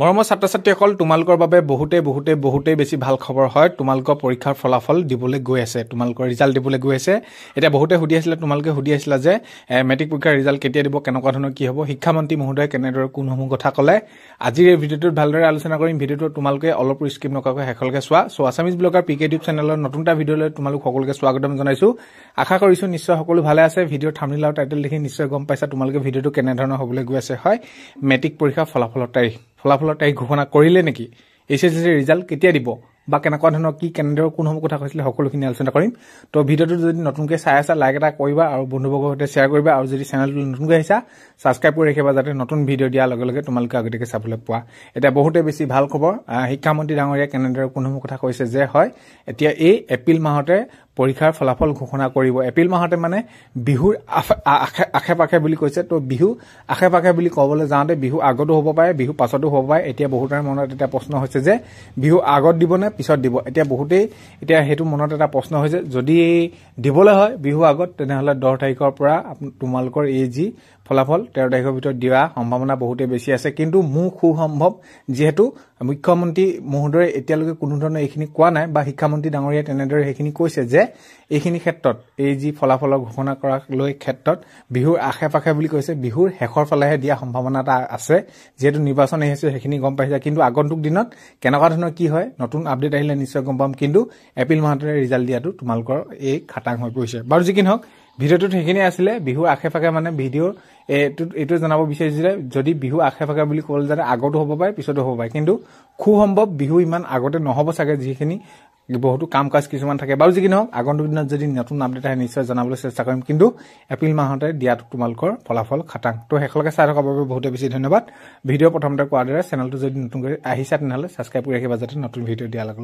মৰমৰ ছাত্ৰ ছাত্ৰীসকল তোমালোকৰ বাবে বহুতে বহুতে বহুতেই বেছি ভাল খবৰ হয় তোমালোকৰ পৰীক্ষাৰ ফলাফল দিবলৈ গৈ আছে তোমালোকৰ ৰিজাল্ট দিবলৈ গৈ আছে এতিয়া বহুতে সুধি আছিলে তোমালোকে সুধি আছিলা যে মেট্ৰিক পৰীক্ষাৰ ৰিজাল্ট কেতিয়া দিব কেনেকুৱা ধৰণৰ কি হ'ব শিক্ষামন্ত্ৰী মহোদয়ে কেনেদৰে কোনসমূহ কথা ক'লে আজিৰ এই ভিডিঅ'টোত ভালদৰে আলোচনা কৰিম ভিডিঅ'টো তোমালোকে অলপ স্কিপ নকৰাকৈ শেষলৈকে চোৱা চ' Assamese blogger P K YouTube চেনেলৰ নতুন এটা ভিডিঅ'লৈ তোমালোক সকলোকে স্বাগতম জনাইছোঁ আশা কৰিছোঁ নিশ্চয় সকলো ভালে আছে ভিডিঅ'ৰ থামিল আৰু টাইটেল দেখি নিশ্চয় গম পাইছা তোমালোকে ভিডিঅ'টো কেনেধৰণৰ হ'বলৈ গৈ আছে হয় মেট্ৰিক পৰীক্ষাৰ ফলাফলৰ তাৰিখ ফলাফলৰ তাৰিখ ঘোষণা কৰিলে নেকি এইচ এছ এছ চিৰ ৰিজাল্ট কেতিয়া দিব বা কেনেকুৱা ধৰণৰ কি কেনেদৰে কোনসমূহ কথা কৈছিলে সকলোখিনি আলোচনা কৰিম তো ভিডিঅ'টো যদি নতুনকৈ চাই আছা লাইক এটা কৰিবা আৰু বন্ধুবৰ্গৰ সৈতে শ্বেয়াৰ কৰিবা আৰু যদি চেনেলটো নতুনকৈ আহিছা ছাবস্ক্ৰাইব কৰি ৰাখিবা যাতে নতুন ভিডিঅ' দিয়াৰ লগে লগে তোমালোকে আগতীয়াকৈ চাবলৈ পোৱা এতিয়া বহুতে বেছি ভাল খবৰ শিক্ষামন্ত্ৰী ডাঙৰীয়াই কেনেদৰে কোনসমূহ কথা কৈছে যে হয় এতিয়া এই এপ্ৰিল মাহতে পৰীক্ষাৰ ফলাফল ঘোষণা কৰিব এপ্ৰিল মাহতে মানে বিহুৰ আশে পাশে বুলি কৈছে তো বিহু আশে পাশে বুলি ক'বলৈ যাওঁতে বিহু আগতো হ'ব পাৰে বিহু পাছতো হ'ব পাৰে এতিয়া বহুতৰে মনত এটা প্ৰশ্ন হৈছে যে বিহু আগত দিব নে পিছত দিব এতিয়া বহুতেই এতিয়া সেইটো মনত এটা প্ৰশ্ন হৈছে যদি দিবলৈ হয় বিহুৰ আগত তেনেহ'লে দহ তাৰিখৰ পৰা তোমালোকৰ এই যি ফলাফল তেৰ তাৰিখৰ ভিতৰত দিয়া সম্ভাৱনা বহুতেই বেছি আছে কিন্তু মোৰ সু সম্ভৱ যিহেতু মুখ্যমন্ত্ৰী মহোদয়ে এতিয়ালৈকে কোনো ধৰণৰ এইখিনি কোৱা নাই বা শিক্ষামন্ত্ৰী ডাঙৰীয়াই তেনেদৰে সেইখিনি কৈছে যে এইখিনি ক্ষেত্ৰত এই যি ফলাফলৰ ঘোষণা কৰাক লৈ ক্ষেত্ৰত বিহুৰ আশে পাশে বুলি কৈছে বিহুৰ শেষৰ ফালেহে দিয়া সম্ভাৱনা এটা আছে যিহেতু নিৰ্বাচন আহিছে সেইখিনি গম পাইছে কিন্তু আগন্তুক দিনত কেনেকুৱা ধৰণৰ কি হয় নতুন আপডেট আহিলে নিশ্চয় গম পাম কিন্তু এপ্ৰিল মাহতে ৰিজাল্ট দিয়াটো তোমালোকৰ এই খাটাং হৈ পৰিছে বাৰু যি কি নহওক ভিডিঅ'টোত সেইখিনি আছিলে বিহুৰ আশে পাশে মানে ভিডিঅ'ৰ এইটোত এইটোৱে জনাব বিচাৰিছিলে যদি বিহু আশে পাশে বুলি ক'লে যাতে আগতো হ'ব পাৰে পিছতো হ'ব পাৰে কিন্তু খুব সম্ভৱ বিহু ইমান আগতে নহ'ব চাগে যিখিনি বহুতো কাম কাজ কিছুমান থাকে বাৰু যি কি নহওক আগন্তুক দিনত যদি নতুন আপডেট আহে নিশ্চয় জনাবলৈ চেষ্টা কৰিম কিন্তু এপ্ৰিল মাহতে দিয়াটো তোমালোকৰ ফলাফল খাটাং তো শেষলৈকে চাই থকাৰ বাবে বহুতে বেছি ধন্যবাদ ভিডিঅ' প্ৰথমতে কোৱাৰ দৰে চেনেলটো যদি নতুনকৈ আহিছা তেনেহ'লে ছাবস্ক্ৰাইব কৰি ৰাখিবা যাতে নতুন ভিডিঅ' দিয়া লাগে